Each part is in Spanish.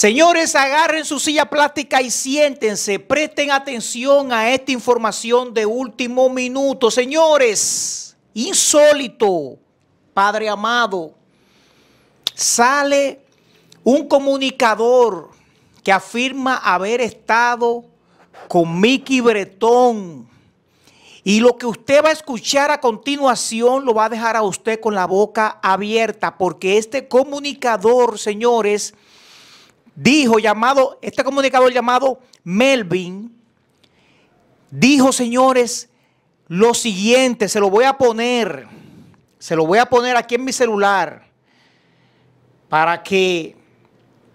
Señores, agarren su silla plástica y siéntense. Presten atención a esta información de último minuto. Señores, insólito, Padre amado, sale un comunicador que afirma haber estado con Mickey Bretón. Y lo que usted va a escuchar a continuación lo va a dejar a usted con la boca abierta, porque este comunicador, señores, dijo llamado, este comunicador llamado Melvin, dijo, señores, lo siguiente, se lo voy a poner, se lo voy a poner aquí en mi celular para que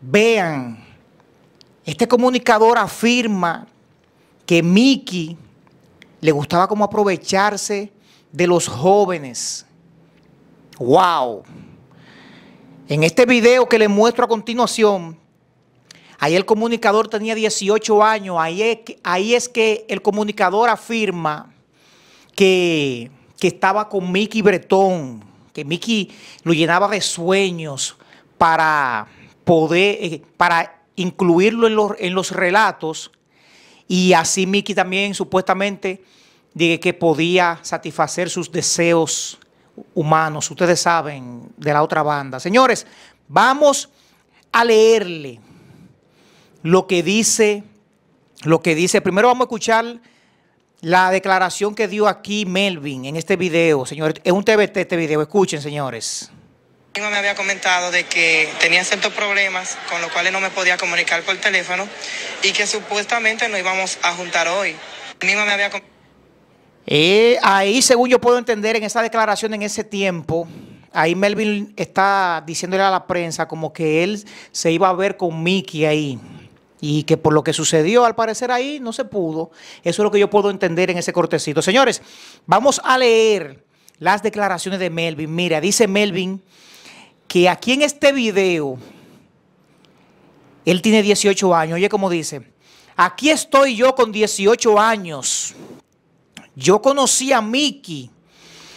vean. Este comunicador afirma que Mickey le gustaba como aprovecharse de los jóvenes. ¡Wow! En este video que les muestro a continuación, Ahí el comunicador tenía 18 años, ahí es que, el comunicador afirma que, estaba con Mickey Bretón, que Mickey lo llenaba de sueños para poder, eh, para incluirlo en los, relatos. Y así Mickey también supuestamente dije que podía satisfacer sus deseos humanos. Ustedes saben de la otra banda. Señores, vamos a leerle lo que dice, lo que dice. Primero vamos a escuchar la declaración que dio aquí Melvin en este video, señores. Es un TVT este video, escuchen, señores me había comentado de que tenía ciertos problemas con los cuales no me podía comunicar por teléfono y que supuestamente nos íbamos a juntar hoy. Misma me había eh, ahí, según yo puedo entender, en esa declaración en ese tiempo, ahí Melvin está diciéndole a la prensa como que él se iba a ver con Mickey ahí. Y que por lo que sucedió al parecer ahí no se pudo. Eso es lo que yo puedo entender en ese cortecito. Señores, vamos a leer las declaraciones de Melvin. Mira, dice Melvin que aquí en este video, él tiene 18 años. Oye, como dice, aquí estoy yo con 18 años. Yo conocí a Mickey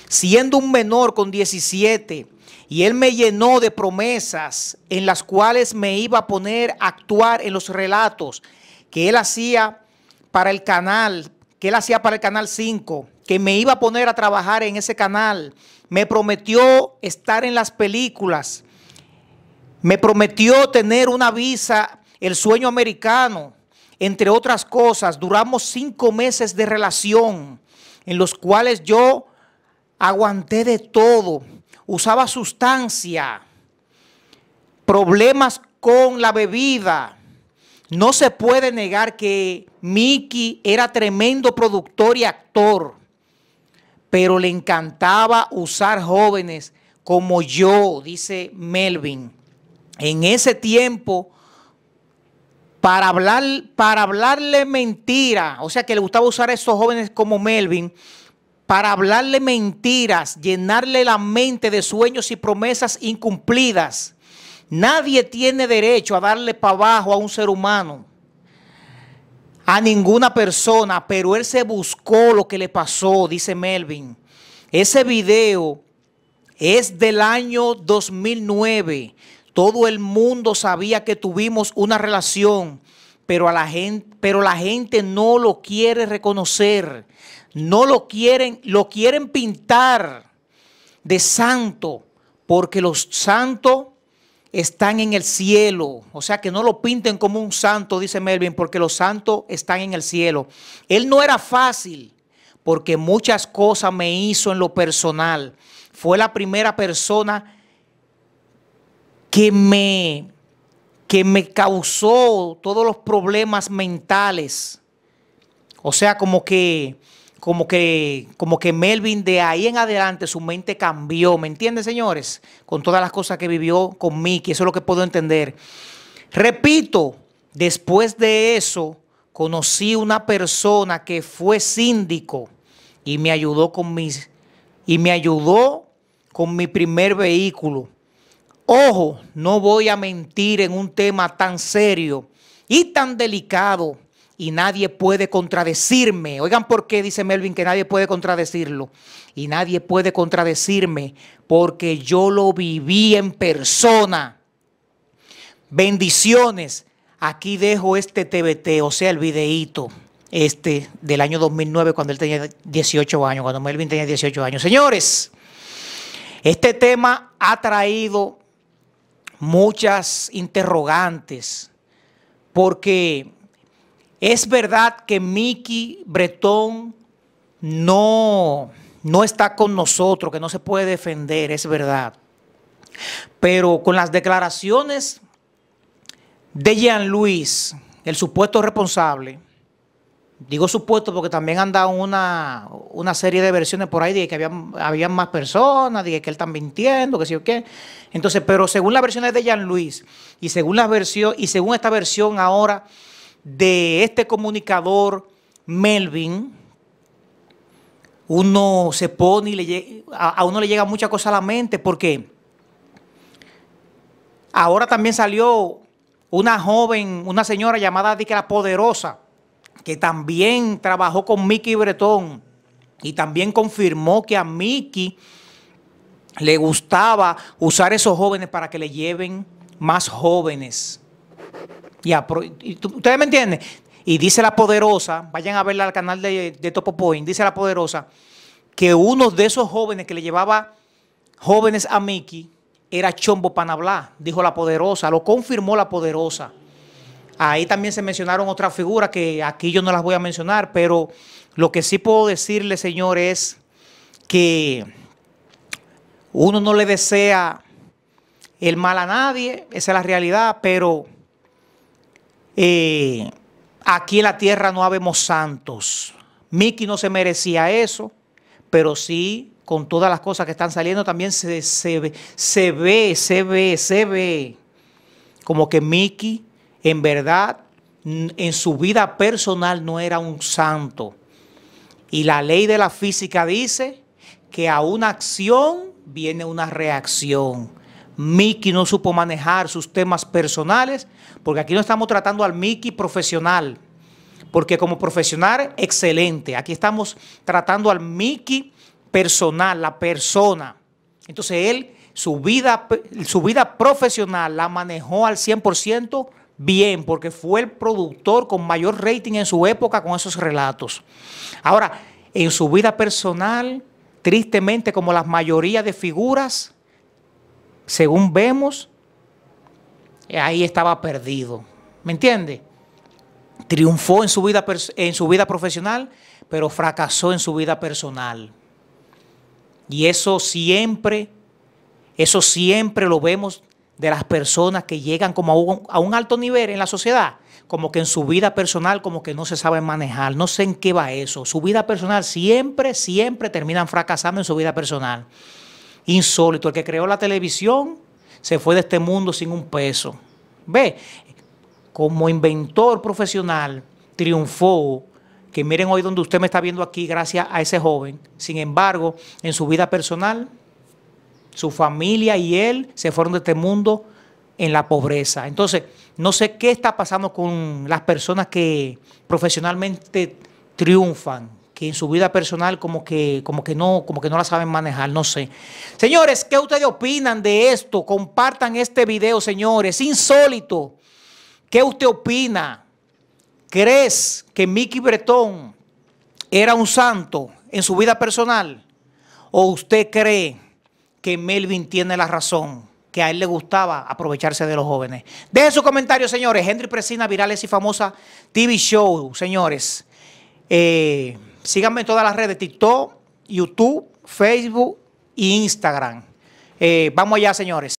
siendo un menor con 17 y él me llenó de promesas en las cuales me iba a poner a actuar en los relatos que él hacía para el canal, que él hacía para el canal 5, que me iba a poner a trabajar en ese canal. Me prometió estar en las películas. Me prometió tener una visa, el sueño americano, entre otras cosas. Duramos cinco meses de relación en los cuales yo aguanté de todo usaba sustancia, problemas con la bebida. No se puede negar que Mickey era tremendo productor y actor, pero le encantaba usar jóvenes como yo, dice Melvin. En ese tiempo, para, hablar, para hablarle mentira, o sea que le gustaba usar a esos jóvenes como Melvin, para hablarle mentiras, llenarle la mente de sueños y promesas incumplidas. Nadie tiene derecho a darle para abajo a un ser humano, a ninguna persona, pero él se buscó lo que le pasó, dice Melvin. Ese video es del año 2009. Todo el mundo sabía que tuvimos una relación pero, a la gente, pero la gente no lo quiere reconocer, no lo quieren, lo quieren pintar de santo, porque los santos están en el cielo. O sea, que no lo pinten como un santo, dice Melvin, porque los santos están en el cielo. Él no era fácil, porque muchas cosas me hizo en lo personal. Fue la primera persona que me que me causó todos los problemas mentales. O sea, como que, como que, como que Melvin de ahí en adelante su mente cambió, ¿me entiende, señores? Con todas las cosas que vivió con Mickey, eso es lo que puedo entender. Repito, después de eso conocí una persona que fue síndico y me ayudó con mis y me ayudó con mi primer vehículo. Ojo, no voy a mentir en un tema tan serio y tan delicado y nadie puede contradecirme. Oigan por qué dice Melvin que nadie puede contradecirlo. Y nadie puede contradecirme porque yo lo viví en persona. Bendiciones. Aquí dejo este TBT, o sea, el videíto este del año 2009 cuando él tenía 18 años, cuando Melvin tenía 18 años. Señores, este tema ha traído muchas interrogantes, porque es verdad que Mickey Bretón no, no está con nosotros, que no se puede defender, es verdad. Pero con las declaraciones de Jean Luis, el supuesto responsable, Digo supuesto porque también han dado una, serie de versiones por ahí de que había más personas, de que él está mintiendo, que sí o qué. Entonces, pero según las versiones de Jean Luis y según y según esta versión ahora de este comunicador Melvin, uno se pone y le, a, uno le llega mucha cosa a la mente porque ahora también salió una joven, una señora llamada de que la poderosa que también trabajó con Mickey Bretón y también confirmó que a Mickey le gustaba usar esos jóvenes para que le lleven más jóvenes. Y ¿Ustedes me entienden? Y dice la poderosa, vayan a verla al canal de, Topo Point, dice la poderosa que uno de esos jóvenes que le llevaba jóvenes a Mickey era Chombo Panabla, dijo la poderosa, lo confirmó la poderosa. Ahí también se mencionaron otras figuras que aquí yo no las voy a mencionar, pero lo que sí puedo decirle, señor, es que uno no le desea el mal a nadie, esa es la realidad, pero eh, aquí en la tierra no habemos santos. Mickey no se merecía eso, pero sí, con todas las cosas que están saliendo, también se, se, se ve, se ve, se ve como que Mickey en verdad en su vida personal no era un santo. Y la ley de la física dice que a una acción viene una reacción. Mickey no supo manejar sus temas personales, porque aquí no estamos tratando al Mickey profesional, porque como profesional, excelente. Aquí estamos tratando al Mickey personal, la persona. Entonces él, su vida, su vida profesional la manejó al 100% bien, porque fue el productor con mayor rating en su época con esos relatos. Ahora, en su vida personal, tristemente, como la mayoría de figuras, según vemos, eh, ahí estaba perdido. ¿Me entiende? Triunfó en su vida, en su vida profesional, pero fracasó en su vida personal. Y eso siempre, eso siempre lo vemos de las personas que llegan como a un, alto nivel en la sociedad, como que en su vida personal como que no se saben manejar, no sé en qué va eso. Su vida personal siempre, siempre terminan fracasando en su vida personal. Insólito, el que creó la televisión se fue de este mundo sin un peso. Ve, como inventor profesional, triunfó, que miren hoy donde usted me está viendo aquí gracias a ese joven. Sin embargo, en su vida personal su familia y él se fueron de este mundo en la pobreza. Entonces, no sé qué está pasando con las personas que profesionalmente triunfan, que en su vida personal como que, como que, no, como que no la saben manejar, no sé. Señores, ¿qué ustedes opinan de esto? Compartan este video, señores. Insólito. ¿Qué usted opina? ¿Crees que Mickey Bretón era un santo en su vida personal? ¿O usted cree que Melvin tiene la razón, que a él le gustaba aprovecharse de los jóvenes. Dejen sus comentarios, señores. Henry Presina, Virales y Famosa TV Show, señores. Eh, síganme en todas las redes, TikTok, YouTube, Facebook e Instagram. Eh, vamos allá, señores.